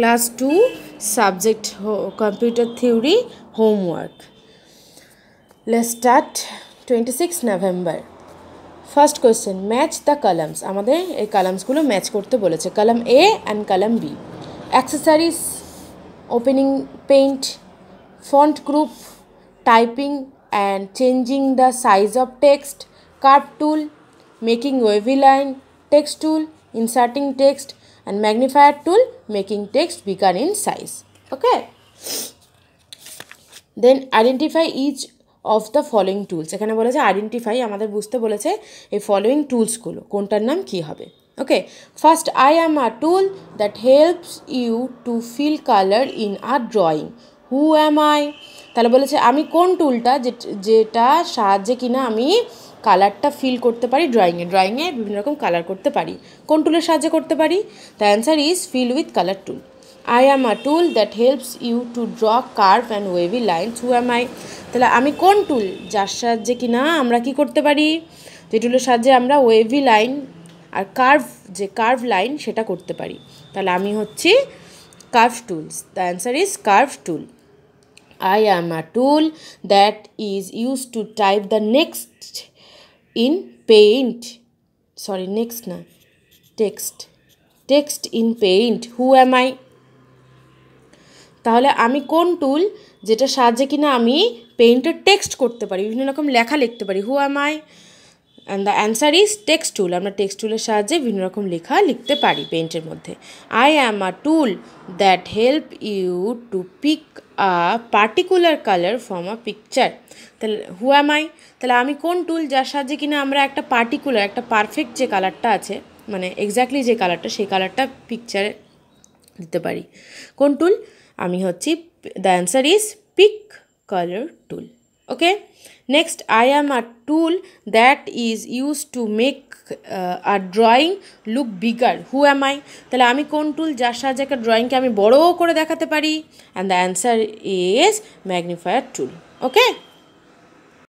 Class two subject computer theory homework late twenty six November first question match the columns আমাদের এই কালামসগুলো match করতে বলেছে column A and column B accessories opening paint font group typing and changing the size of text curve tool making wavy line text tool inserting text and magnifier tool making text bigger in size. Okay. Then identify each of the following tools এখানে বলেছে identify আমাদের বুঝতে বলেছে এই following টুলসগুলো কোনটার নাম কি হবে okay first I am a tool that helps you to fill colour in a drawing who am I তাহলে বলেছে আমি কোন টুলটা যেটা সাহায্যে কিনা আমি কালারটা ফিল করতে পারি ড্রয়িংয়ে ড্রয়িংয়ে বিভিন্ন রকম কালার করতে পারি কোন টুলের সাহায্যে করতে পারি the answer is fill with colour tool I am a tool that helps you to draw curve and wavy lines who am I তাহলে আমি কোন টুল যার সাহায্যে কি না আমরা কি করতে পারি যে টুলের সাহায্যে আমরা ওয়েভি লাইন আর কার্ভ যে কার্ভ লাইন সেটা করতে পারি তাহলে আমি হচ্ছি curve tools the answer is curve tool I am a tool that is use to type the next in paint sorry next না text text in paint who am I তাহলে আমি কোন টুল যেটা সাহায্যে কিনা আমি পেইন্টের টেক্সট করতে পারি বিভিন্ন রকম লেখা লিখতে পারি who am I and the answer is text tool আমরা টেক্সট টুলের সাহায্যে বিভিন্ন রকম লেখা লিখতে পারি পেইন্টের মধ্যে I am a tool that help you to pick a particular color from a picture তাহলে হু অ্যাম আই তাহলে আমি কোন টুল যার সাহায্যে কিনা আমরা একটা পার্টিকুলার একটা পারফেক্ট যে কালারটা আছে মানে এক্স্যাক্টলি যে কালারটা সেই কালারটা পিকচারে দিতে পারি কোন টুল আমি হচ্ছি the answer is pick colour tool okay next i am a tool that is used to make uh, a drawing look bigger who am i তাহলে আমি কোন টুল যার সাহায্যে একটা ড্রয়িংকে আমি বড়ও করে দেখাতে পারি and the answer is magnifier tool okay